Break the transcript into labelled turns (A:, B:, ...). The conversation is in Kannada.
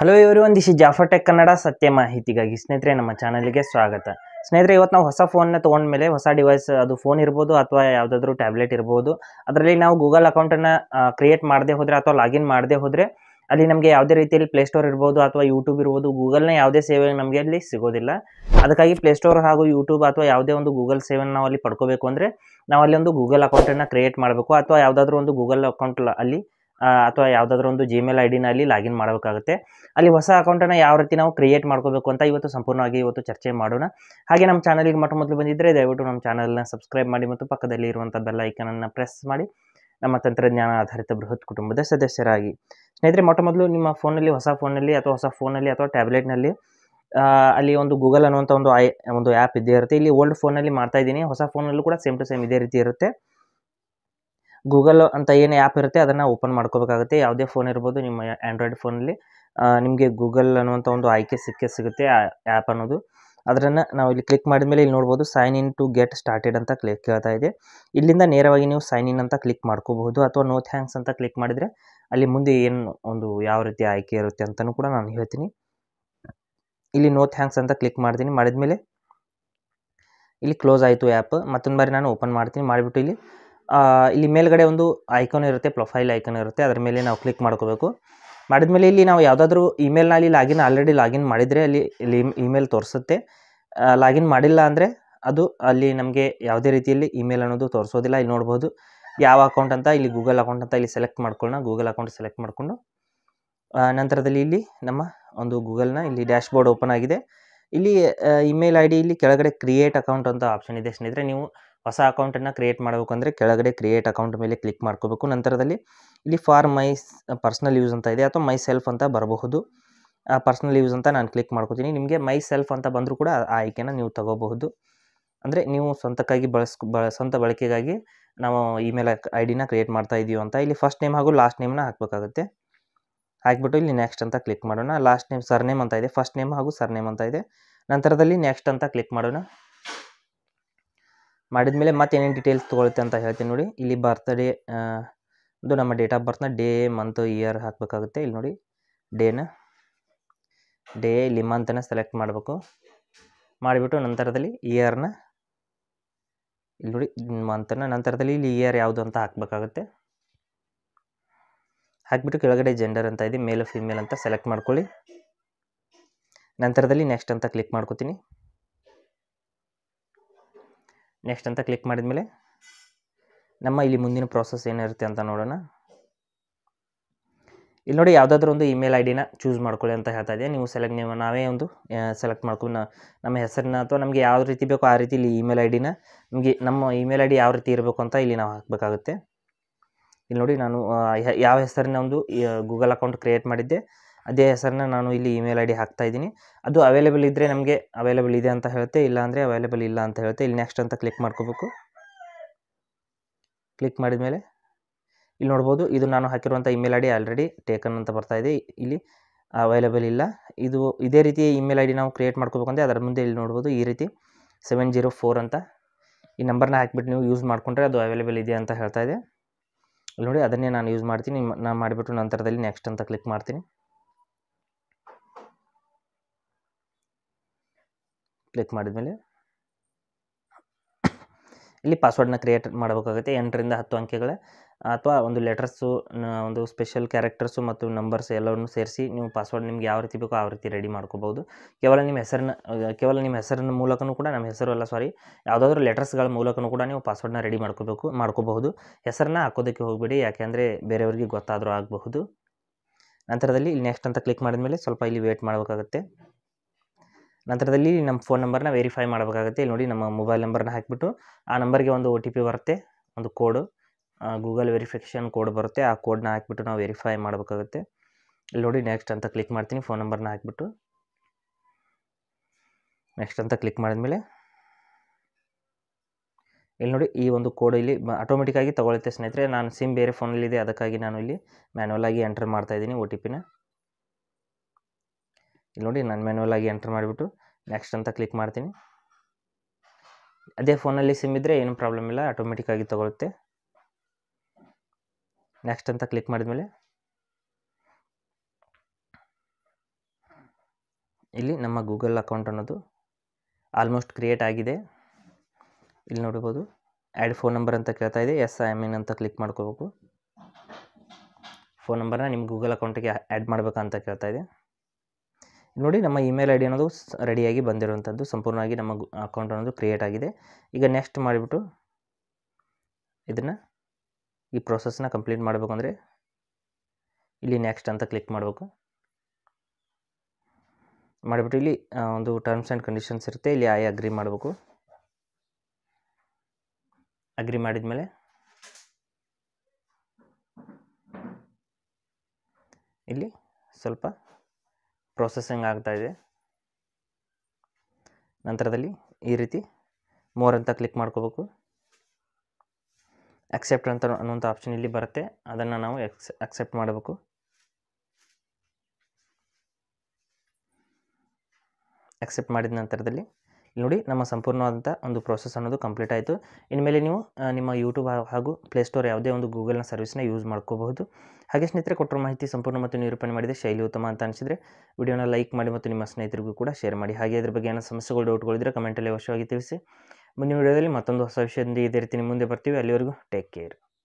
A: ಹಲೋ ಇವರು ಒಂದು ಜಾಫರ್ ಟೆಕ್ ಕನ್ನಡ ಸತ್ಯ ಮಾಹಿತಿಗಾಗಿ ಸ್ನೇಹಿತರೆ ನಮ್ಮ ಚಾನಲ್ಗೆ ಸ್ವಾಗತ ಸ್ನೇಹಿತರೆ ಇವತ್ತು ನಾವು ಹೊಸ ಫೋನ್ನ ತೊಗೊಂಡ್ಮೇಲೆ ಹೊಸ ಡಿವೈಸ್ ಅದು ಫೋನ್ ಇರ್ಬೋದು ಅಥವಾ ಯಾವುದಾದ್ರೂ ಟ್ಯಾಬ್ಲೆಟ್ ಇರ್ಬೋದು ಅದರಲ್ಲಿ ನಾವು ಗೂಗಲ್ ಅಕೌಂಟನ್ನು ಕ್ರಿಯೇಟ್ ಮಾಡದೆ ಹೋದರೆ ಅಥವಾ ಲಾಗಿನ್ ಮಾಡದೆ ಹೋದರೆ ಅಲ್ಲಿ ನಮಗೆ ಯಾವುದೇ ರೀತಿಯಲ್ಲಿ ಪ್ಲೇಸ್ಟೋರ್ ಇರ್ಬೋದು ಅಥವಾ ಯೂಟ್ಯೂಬ್ ಇರ್ಬೋದು ಗೂಗಲ್ನ ಯಾವುದೇ ಸೇವೆ ನಮಗೆ ಅಲ್ಲಿ ಸಿಗೋದಿಲ್ಲ ಅದಕ್ಕಾಗಿ ಪ್ಲೇಸ್ಟೋರ್ ಹಾಗೂ ಯೂಟ್ಯೂಬ್ ಅಥವಾ ಯಾವುದೇ ಒಂದು ಗೂಗಲ್ ಸೇವೆನ ನಾವು ಅಲ್ಲಿ ಪಡ್ಕೋಬೇಕು ಅಂದರೆ ನಾವು ಅಲ್ಲಿ ಒಂದು ಗೂಗಲ್ ಅಕೌಂಟನ್ನು ಕ್ರಿಯೇಟ್ ಮಾಡಬೇಕು ಅಥವಾ ಯಾವುದಾದ್ರೂ ಒಂದು ಗೂಗಲ್ ಅಕೌಂಟ್ ಅಲ್ಲಿ ಅಥವಾ ಯಾವುದಾದ್ರೂ ಒಂದು ಜಿಮೇಲ್ ಐ ಡಿನಲ್ಲಿ ಲಾಗಿನ್ ಮಾಡಬೇಕಾಗುತ್ತೆ ಅಲ್ಲಿ ಹೊಸ ಅಕೌಂಟನ್ನು ಯಾವ ರೀತಿ ನಾವು ಕ್ರಿಯೇಟ್ ಮಾಡ್ಕೋಬೇಕು ಅಂತ ಇವತ್ತು ಸಂಪೂರ್ಣವಾಗಿ ಇವತ್ತು ಚರ್ಚೆ ಮಾಡೋಣ ಹಾಗೆ ನಮ್ಮ ಚಾನಲಿಗೆ ಮೊಟ್ಟ ಮೊದಲು ಬಂದಿದ್ದರೆ ದಯವಿಟ್ಟು ನಮ್ಮ ಚಾನಲ್ನ ಸಬ್ಸ್ಕ್ರೈಬ್ ಮಾಡಿ ಮತ್ತು ಪಕ್ಕದಲ್ಲಿ ಇರುವಂಥ ಬೆಲ್ಲ ಐಕನನ್ನು ಪ್ರೆಸ್ ಮಾಡಿ ನಮ್ಮ ತಂತ್ರಜ್ಞಾನ ಆಧಾರಿತ ಬೃಹತ್ ಕುಟುಂಬದ ಸದಸ್ಯರಾಗಿ ಸ್ನೇಹಿತರೆ ಮೊಟ್ಟ ಮೊದಲು ನಿಮ್ಮ ಫೋನಲ್ಲಿ ಹೊಸ ಫೋನಲ್ಲಿ ಅಥವಾ ಹೊಸ ಫೋನಲ್ಲಿ ಅಥವಾ ಟ್ಯಾಬ್ಲೆಟ್ನಲ್ಲಿ ಅಲ್ಲಿ ಒಂದು ಗೂಗಲ್ ಅನ್ನುವಂಥ ಒಂದು ಐ ಒಂದು ಆ್ಯಪ್ ಇದ್ದೇ ಇರುತ್ತೆ ಇಲ್ಲಿ ಓಲ್ಡ್ ಫೋನಲ್ಲಿ ಮಾಡ್ತಾ ಹೊಸ ಫೋನಲ್ಲೂ ಕೂಡ ಸೇಮ್ ಟು ಸೇಮ್ ಇದೇ ರೀತಿ ಇರುತ್ತೆ ಗೂಗಲ್ ಅಂತ ಏನು ಆ್ಯಪ್ ಇರುತ್ತೆ ಅದನ್ನು ಓಪನ್ ಮಾಡ್ಕೋಬೇಕಾಗುತ್ತೆ ಯಾವುದೇ ಫೋನ್ ಇರ್ಬೋದು ನಿಮ್ಮ ಆ್ಯಂಡ್ರಾಯ್ಡ್ ಫೋನಲ್ಲಿ ನಿಮಗೆ ಗೂಗಲ್ ಅನ್ನುವಂಥ ಒಂದು ಆಯ್ಕೆ ಸಿಕ್ಕೇ ಸಿಗುತ್ತೆ ಆ ಆ್ಯಪ್ ಅನ್ನೋದು ಅದನ್ನು ನಾವು ಇಲ್ಲಿ ಕ್ಲಿಕ್ ಮಾಡಿದ ಮೇಲೆ ಇಲ್ಲಿ ನೋಡ್ಬೋದು sign in to get started ಅಂತ ಕ್ಲಿಕ್ ಕೇಳ್ತಾ ಇದೆ ಇಲ್ಲಿಂದ ನೇರವಾಗಿ ನೀವು ಸೈನ್ ಇನ್ ಅಂತ ಕ್ಲಿಕ್ ಮಾಡ್ಕೋಬಹುದು ಅಥವಾ ನೋ ಥ್ಯಾಂಕ್ಸ್ ಅಂತ ಕ್ಲಿಕ್ ಮಾಡಿದರೆ ಅಲ್ಲಿ ಮುಂದೆ ಏನು ಒಂದು ಯಾವ ರೀತಿ ಆಯ್ಕೆ ಇರುತ್ತೆ ಅಂತಲೂ ಕೂಡ ನಾನು ಹೇಳ್ತೀನಿ ಇಲ್ಲಿ ನೋ ಥ್ಯಾಂಕ್ಸ್ ಅಂತ ಕ್ಲಿಕ್ ಮಾಡ್ತೀನಿ ಮಾಡಿದ ಮೇಲೆ ಇಲ್ಲಿ ಕ್ಲೋಸ್ ಆಯಿತು ಆ್ಯಪ್ ಮತ್ತೊಂದು ಬಾರಿ ನಾನು ಓಪನ್ ಮಾಡ್ತೀನಿ ಮಾಡಿಬಿಟ್ಟು ಇಲ್ಲಿ ಇಲ್ಲಿ ಮೇಲ್ಗಡೆ ಒಂದು ಐಕಾನ್ ಇರುತ್ತೆ ಪ್ರೊಫೈಲ್ ಐಕನ್ ಇರುತ್ತೆ ಅದರ ಮೇಲೆ ನಾವು ಕ್ಲಿಕ್ ಮಾಡ್ಕೋಬೇಕು ಮಾಡಿದ ಮೇಲೆ ಇಲ್ಲಿ ನಾವು ಯಾವುದಾದ್ರೂ ಇಮೇಲ್ನಲ್ಲಿ ಲಾಗಿನ್ ಆಲ್ರೆಡಿ ಲಾಗಿನ್ ಮಾಡಿದರೆ ಅಲ್ಲಿ ಇಲ್ಲಿ ಇಮೇಲ್ ತೋರಿಸುತ್ತೆ ಲಾಗಿನ್ ಮಾಡಿಲ್ಲ ಅಂದರೆ ಅದು ಅಲ್ಲಿ ನಮಗೆ ಯಾವುದೇ ರೀತಿಯಲ್ಲಿ ಇಮೇಲ್ ಅನ್ನೋದು ತೋರಿಸೋದಿಲ್ಲ ಇಲ್ಲಿ ನೋಡ್ಬೋದು ಯಾವ ಅಕೌಂಟ್ ಅಂತ ಇಲ್ಲಿ ಗೂಗಲ್ ಅಕೌಂಟ್ ಅಂತ ಇಲ್ಲಿ ಸೆಲೆಕ್ಟ್ ಮಾಡ್ಕೊಳ್ಳೋಣ ಗೂಗಲ್ ಅಕೌಂಟ್ ಸೆಲೆಕ್ಟ್ ಮಾಡಿಕೊಂಡು ನಂತರದಲ್ಲಿ ಇಲ್ಲಿ ನಮ್ಮ ಒಂದು ಗೂಗಲ್ನ ಇಲ್ಲಿ ಡ್ಯಾಶ್ ಬೋರ್ಡ್ ಓಪನ್ ಆಗಿದೆ ಇಲ್ಲಿ ಇಮೇಲ್ ಐ ಡಿ ಇಲ್ಲಿ ಕೆಳಗಡೆ ಕ್ರಿಯೇಟ್ ಅಕೌಂಟ್ ಅಂತ ಆಪ್ಷನ್ ಇದೆ ಸ್ನೇಹಿತರೆ ನೀವು ಹೊಸ ಅಕೌಂಟನ್ನು ಕ್ರಿಯೇಟ್ ಮಾಡಬೇಕು ಅಂದರೆ ಕೆಳಗಡೆ ಕ್ರಿಯೇಟ್ ಅಕೌಂಟ್ ಮೇಲೆ ಕ್ಲಿಕ್ ಮಾಡ್ಕೋಬೇಕು ನಂತರದಲ್ಲಿ ಇಲ್ಲಿ ಫಾರ್ ಮೈ ಪರ್ಸ್ನಲ್ ಯೂಸ್ ಅಂತ ಇದೆ ಅಥವಾ ಮೈ ಸೆಲ್ಫ್ ಅಂತ ಬರಬಹುದು ಆ ಪರ್ಸ್ನಲ್ ಯೂಸ್ ಅಂತ ನಾನು ಕ್ಲಿಕ್ ಮಾಡ್ಕೋತೀನಿ ನಿಮಗೆ ಮೈ ಸೆಲ್ಫ್ ಅಂತ ಬಂದರೂ ಕೂಡ ಆ ಆಯ್ಕೆನ ನೀವು ತಗೋಬಹುದು ಅಂದರೆ ನೀವು ಸ್ವಂತಕ್ಕಾಗಿ ಬಳಸ್ಕೊ ಬ ಸ್ವಂತ ಬಳಕೆಗಾಗಿ ನಾವು ಇಮೇಲ್ ಐ ಡಿನ ಕ್ರಿಯೇಟ್ ಮಾಡ್ತಾ ಇದ್ದೀವಿ ಅಂತ ಇಲ್ಲಿ ಫಸ್ಟ್ ನೇಮ್ ಹಾಗೂ ಲಾಸ್ಟ್ ನೇಮ್ನ ಹಾಕಬೇಕಾಗುತ್ತೆ ಹಾಕ್ಬಿಟ್ಟು ಇಲ್ಲಿ ನೆಕ್ಸ್ಟ್ ಅಂತ ಕ್ಲಿಕ್ ಮಾಡೋಣ ಲಾಸ್ಟ್ ನೇಮ್ ಸರ್ ನೇಮ್ ಅಂತ ಇದೆ ಫಸ್ಟ್ ನೇಮ್ ಹಾಗೂ ಸರ್ ನೇಮ್ ಅಂತ ಇದೆ ನಂತರದಲ್ಲಿ ನೆಕ್ಸ್ಟ್ ಅಂತ ಕ್ಲಿಕ್ ಮಾಡೋಣ ಮೇಲೆ ಮತ್ತೆ ಏನೇನು ಡೀಟೇಲ್ಸ್ ತೊಗೊಳುತ್ತೆ ಅಂತ ಹೇಳ್ತೀನಿ ನೋಡಿ ಇಲ್ಲಿ ಬರ್ತ್ಡೇ ಇದು ನಮ್ಮ ಡೇಟ್ ಆಫ್ ಬರ್ತ್ನ ಡೇ ಮಂತ್ ಇಯರ್ ಹಾಕಬೇಕಾಗುತ್ತೆ ಇಲ್ಲಿ ನೋಡಿ ಡೇನ ಡೇ ಇಲ್ಲಿ ಮಂತನ್ನ ಸೆಲೆಕ್ಟ್ ಮಾಡಬೇಕು ಮಾಡಿಬಿಟ್ಟು ನಂತರದಲ್ಲಿ ಇಯರ್ನ ಇಲ್ಲಿ ನೋಡಿ ಮಂತನ್ನು ನಂತರದಲ್ಲಿ ಇಲ್ಲಿ ಇಯರ್ ಯಾವುದು ಅಂತ ಹಾಕಬೇಕಾಗುತ್ತೆ ಹಾಕಿಬಿಟ್ಟು ಕೆಳಗಡೆ ಜೆಂಡರ್ ಅಂತ ಇದೆ ಮೇಲ್ ಫಿಮೇಲ್ ಅಂತ ಸೆಲೆಕ್ಟ್ ಮಾಡ್ಕೊಳ್ಳಿ ನಂತರದಲ್ಲಿ ನೆಕ್ಸ್ಟ್ ಅಂತ ಕ್ಲಿಕ್ ಮಾಡ್ಕೋತೀನಿ ನೆಕ್ಸ್ಟ್ ಅಂತ ಕ್ಲಿಕ್ ಮಾಡಿದ ಮೇಲೆ ನಮ್ಮ ಇಲ್ಲಿ ಮುಂದಿನ ಪ್ರೋಸೆಸ್ ಏನಿರುತ್ತೆ ಅಂತ ನೋಡೋಣ ಇಲ್ಲಿ ನೋಡಿ ಯಾವುದಾದ್ರೂ ಒಂದು ಇಮೇಲ್ ಐ ಡಿನ ಚೂಸ್ ಮಾಡ್ಕೊಳ್ಳಿ ಅಂತ ಹೇಳ್ತಾ ಇದೆ ನೀವು ಸೆಲೆಕ್ಟ್ ನೀವು ನಾವೇ ಒಂದು ಸೆಲೆಕ್ಟ್ ಮಾಡ್ಕೊಂಡು ನಮ್ಮ ಹೆಸರನ್ನ ಅಥವಾ ನಮಗೆ ಯಾವ ರೀತಿ ಬೇಕೋ ಆ ರೀತಿ ಇಲ್ಲಿ ಇಮೇಲ್ ಐ ಡಿನ ನಮಗೆ ನಮ್ಮ ಇಮೇಲ್ ಐ ಡಿ ಯಾವ ರೀತಿ ಇರಬೇಕು ಅಂತ ಇಲ್ಲಿ ನಾವು ಹಾಕಬೇಕಾಗುತ್ತೆ ಇಲ್ಲಿ ನೋಡಿ ನಾನು ಯಾವ ಹೆಸರಿನ ಒಂದು ಗೂಗಲ್ ಅಕೌಂಟ್ ಕ್ರಿಯೇಟ್ ಮಾಡಿದ್ದೆ ಅದೇ ಹೆಸರನ್ನ ನಾನು ಇಲ್ಲಿ ಇಮೇಲ್ ಐ ಡಿ ಹಾಕ್ತಾಯಿದ್ದೀನಿ ಅದು ಅವೈಲೇಬಲ್ ಇದ್ದರೆ ನಮಗೆ ಅವೈಲೇಬಲ್ ಇದೆ ಅಂತ ಹೇಳುತ್ತೆ ಇಲ್ಲ ಅಂದರೆ ಅವೈಲೇಬಲ್ ಇಲ್ಲ ಅಂತ ಹೇಳುತ್ತೆ ಇಲ್ಲಿ ನೆಕ್ಸ್ಟ್ ಅಂತ ಕ್ಲಿಕ್ ಮಾಡ್ಕೋಬೇಕು ಕ್ಲಿಕ್ ಮಾಡಿದ ಮೇಲೆ ಇಲ್ಲಿ ನೋಡ್ಬೋದು ಇದು ನಾನು ಹಾಕಿರುವಂಥ email I D already taken ಅಂತ ಬರ್ತಾ ಇದೆ ಇಲ್ಲಿ ಅವೈಲೇಬಲ್ ಇಲ್ಲ ಇದು ಇದೇ ರೀತಿ ಇಮೇಲ್ ಐ ಡಿ ನಾವು ಕ್ರಿಯೇಟ್ ಮಾಡ್ಕೋಬೇಕಂದ್ರೆ ಅದರ ಮುಂದೆ ಇಲ್ಲಿ ನೋಡ್ಬೋದು ಈ ರೀತಿ ಸೆವೆನ್ ಜೀರೋ ಫೋರ್ ಅಂತ ಈ ನಂಬರ್ನ ಹಾಕಿಬಿಟ್ಟು ನೀವು ಯೂಸ್ ಮಾಡಿಕೊಂಡ್ರೆ ಅದು ಅವೈಲೇಬಲ್ ಇದೆ ಅಂತ ಹೇಳ್ತಾ ಇದೆ ಇಲ್ಲಿ ನೋಡಿ ಅದನ್ನೇ ನಾನು ಯೂಸ್ ಮಾಡ್ತೀನಿ ನಾನು ಮಾಡಿಬಿಟ್ಟು ನಂತರದಲ್ಲಿ ನೆಕ್ಸ್ಟ್ ಅಂತ ಕ್ಲಿಕ್ ಮಾಡ್ತೀನಿ ಕ್ಲಿಕ್ ಮಾಡಿದ್ಮೇಲೆ ಇಲ್ಲಿ ಪಾಸ್ವರ್ಡ್ನ ಕ್ರಿಯೇಟ್ ಮಾಡಬೇಕಾಗುತ್ತೆ ಎಂಟರಿಂದ ಹತ್ತು ಅಂಕೆಗಳ ಅಥವಾ ಒಂದು ಲೆಟರ್ಸು ಒಂದು ಸ್ಪೆಷಲ್ ಕ್ಯಾರೆಕ್ಟರ್ಸು ಮತ್ತು ನಂಬರ್ಸ್ ಎಲ್ಲವನ್ನು ಸೇರಿಸಿ ನೀವು ಪಾಸ್ವರ್ಡ್ ನಿಮ್ಗೆ ಯಾವ ರೀತಿ ಬೇಕೋ ಆ ರೀತಿ ರೆಡಿ ಮಾಡ್ಕೋಬೋದು ಕೇವಲ ನಿಮ್ಮ ಹೆಸರನ್ನ ಕೇವಲ ನಿಮ್ಮ ಹೆಸರಿನ ಮೂಲಕನೂ ಕೂಡ ನಮ್ಮ ಹೆಸರು ಎಲ್ಲ ಸಾರಿ ಯಾವುದಾದ್ರೂ ಲೆಟರ್ಸ್ಗಳ ಮೂಲಕನೂ ಕೂಡ ನೀವು ಪಾಸ್ವರ್ಡ್ನ ರೆಡಿ ಮಾಡ್ಕೋಬೇಕು ಮಾಡ್ಕೋಬಹುದು ಹೆಸರನ್ನ ಹಾಕೋದಕ್ಕೆ ಹೋಗಬೇಡಿ ಯಾಕೆಂದರೆ ಬೇರೆಯವ್ರಿಗೆ ಗೊತ್ತಾದರೂ ಆಗಬಹುದು ನಂತರದಲ್ಲಿ ಇಲ್ಲಿ ನೆಕ್ಸ್ಟ್ ಅಂತ ಕ್ಲಿಕ್ ಮಾಡಿದ ಮೇಲೆ ಸ್ವಲ್ಪ ಇಲ್ಲಿ ವೇಟ್ ಮಾಡಬೇಕಾಗುತ್ತೆ ನಂತರದಲ್ಲಿ ನಮ್ಮ ಫೋನ್ ನಂಬರ್ನ ವೆರಿಫೈ ಮಾಡಬೇಕಾಗುತ್ತೆ ಇಲ್ಲಿ ನೋಡಿ ನಮ್ಮ ಮೊಬೈಲ್ ನಂಬರ್ನ ಹಾಕಿಬಿಟ್ಟು ಆ ನಂಬರ್ಗೆ ಒಂದು ಒ ಟಿ ಪಿ ಬರುತ್ತೆ ಒಂದು ಕೋಡು ಗೂಗಲ್ ವೆರಿಫಿಕೇಷನ್ ಕೋಡ್ ಬರುತ್ತೆ ಆ ಕೋಡ್ನ ಹಾಕಿಬಿಟ್ಟು ನಾವು ವೆರಿಫೈ ಮಾಡಬೇಕಾಗುತ್ತೆ ಇಲ್ಲಿ ನೋಡಿ ನೆಕ್ಸ್ಟ್ ಅಂತ ಕ್ಲಿಕ್ ಮಾಡ್ತೀನಿ ಫೋನ್ ನಂಬರ್ನ ಹಾಕಿಬಿಟ್ಟು ನೆಕ್ಸ್ಟ್ ಅಂತ ಕ್ಲಿಕ್ ಮಾಡಿದ್ಮೇಲೆ ಇಲ್ಲಿ ನೋಡಿ ಈ ಒಂದು ಕೋಡ್ ಇಲ್ಲಿ ಆಟೋಮೆಟಿಕ್ಕಾಗಿ ತೊಗೊಳುತ್ತೆ ಸ್ನೇಹಿತರೆ ನಾನು ಸಿಮ್ ಬೇರೆ ಫೋನಲ್ಲಿದೆ ಅದಕ್ಕಾಗಿ ನಾನು ಇಲ್ಲಿ ಮ್ಯಾನ್ಯಲಾಗಿ ಎಂಟರ್ ಮಾಡ್ತಾಯಿದ್ದೀನಿ ಒ ಟಿ ಪಿನ ಇಲ್ಲಿ ನೋಡಿ ನಾನು ಮ್ಯಾನ್ಯಲಾಗಿ ಎಂಟರ್ ಮಾಡಿಬಿಟ್ಟು ನೆಕ್ಸ್ಟ್ ಅಂತ ಕ್ಲಿಕ್ ಮಾಡ್ತೀನಿ ಅದೇ ಫೋನಲ್ಲಿ ಸಿಮ್ ಇದ್ದರೆ ಏನು ಪ್ರಾಬ್ಲಮ್ ಇಲ್ಲ ಆಟೋಮೆಟಿಕ್ಕಾಗಿ ತೊಗೊಳುತ್ತೆ ನೆಕ್ಸ್ಟ್ ಅಂತ ಕ್ಲಿಕ್ ಮಾಡಿದ್ಮೇಲೆ ಇಲ್ಲಿ ನಮ್ಮ ಗೂಗಲ್ ಅಕೌಂಟ್ ಅನ್ನೋದು ಆಲ್ಮೋಸ್ಟ್ ಕ್ರಿಯೇಟ್ ಆಗಿದೆ ಇಲ್ಲಿ ನೋಡ್ಬೋದು ಆ್ಯಡ್ ಫೋನ್ ನಂಬರ್ ಅಂತ ಕೇಳ್ತಾ ಇದೆ ಎಸ್ ಐ ಎಮ್ ಇನ್ ಅಂತ ಕ್ಲಿಕ್ ಮಾಡ್ಕೋಬೇಕು ಫೋನ್ ನಂಬರ್ನ ನಿಮ್ಮ ಗೂಗಲ್ ಅಕೌಂಟಿಗೆ ಆ್ಯಡ್ ಮಾಡಬೇಕಂತ ಕೇಳ್ತಾ ಇದೆ ನೋಡಿ ನಮ್ಮ ಇಮೇಲ್ ಐ ಡಿ ಅನ್ನೋದು ರೆಡಿಯಾಗಿ ಬಂದಿರುವಂಥದ್ದು ಸಂಪೂರ್ಣವಾಗಿ ನಮ್ಮ ಅಕೌಂಟ್ ಅನ್ನೋದು ಕ್ರಿಯೇಟ್ ಆಗಿದೆ ಈಗ ನೆಕ್ಸ್ಟ್ ಮಾಡಿಬಿಟ್ಟು ಇದನ್ನು ಈ ಪ್ರೊಸೆಸ್ನ ಕಂಪ್ಲೀಟ್ ಮಾಡಬೇಕು ಅಂದರೆ ಇಲ್ಲಿ ನೆಕ್ಸ್ಟ್ ಅಂತ ಕ್ಲಿಕ್ ಮಾಡಬೇಕು ಮಾಡಿಬಿಟ್ಟು ಇಲ್ಲಿ ಒಂದು ಟರ್ಮ್ಸ್ ಆ್ಯಂಡ್ ಕಂಡೀಷನ್ಸ್ ಇರುತ್ತೆ ಇಲ್ಲಿ ಆಯ್ ಅಗ್ರಿ ಮಾಡಬೇಕು ಅಗ್ರಿ ಮಾಡಿದ ಮೇಲೆ ಇಲ್ಲಿ ಸ್ವಲ್ಪ ಪ್ರೊಸೆಸಿಂಗ್ ಇದೆ ನಂತರದಲ್ಲಿ ಈ ರೀತಿ ಮೋರ್ ಅಂತ ಕ್ಲಿಕ್ ಮಾಡ್ಕೋಬೇಕು ಅಕ್ಸೆಪ್ಟ್ ಅಂತ ಅನ್ನುವಂಥ ಆಪ್ಷನ್ ಇಲ್ಲಿ ಬರುತ್ತೆ ಅದನ್ನು ನಾವು ಎಕ್ಸ್ ಅಕ್ಸೆಪ್ಟ್ ಮಾಡಬೇಕು ಅಕ್ಸೆಪ್ಟ್ ಮಾಡಿದ ನಂತರದಲ್ಲಿ ನೋಡಿ ನಮ್ಮ ಸಂಪೂರ್ಣವಾದಂಥ ಒಂದು ಪ್ರೋಸೆಸ್ ಅನ್ನೋದು ಕಂಪ್ಲೀಟ್ ಆಯಿತು ಇನ್ಮೇಲೆ ನೀವು ನಿಮ್ಮ ಯೂಟ್ಯೂಬ್ ಹಾಗೂ ಪ್ಲೇಸ್ಟೋರ್ ಯಾವುದೇ ಒಂದು ಗೂಗಲ್ನ ಸರ್ವಿಸ್ನ ಯೂಸ್ ಮಾಡ್ಕೋಬಹುದು ಹಾಗೆ ಸ್ನೇಹಿತರೆ ಕೊಟ್ಟರು ಮಾಹಿತಿ ಸಂಪೂರ್ಣ ಮತ್ತು ನಿರೂಪಣೆ ಮಾಡಿದೆ ಶೈಲಿ ಉತ್ತಮ ಅಂತ ಅನಿಸಿದರೆ ವಿಡಿಯೋನ ಲೈಕ್ ಮಾಡಿ ಮತ್ತು ನಿಮ್ಮ ಸ್ನೇಹಿತರಿಗೂ ಕೂಡ ಶೇರ್ ಮಾಡಿ ಹಾಗೆ ಅದ್ರ ಬಗ್ಗೆ ಏನೋ ಸಮಸ್ಯೆಗಳು ಡೌಟ್ಗಳಿದ್ರೆ ಕಮೆಂಟಲ್ಲಿ ಅವಶ್ಯವಾಗಿ ತಿಳಿಸಿ ಮುಂದಿನ ವಿಡಿಯೋದಲ್ಲಿ ಮತ್ತೊಂದು ಹೊಸ ವಿಷಯದಿಂದ ಇದೇ ರೀತಿ ನಿಮ್ಮ ಮುಂದೆ ಬರ್ತೀವಿ ಅಲ್ಲಿವರೆಗೂ ಟೇಕ್ ಕೇರ್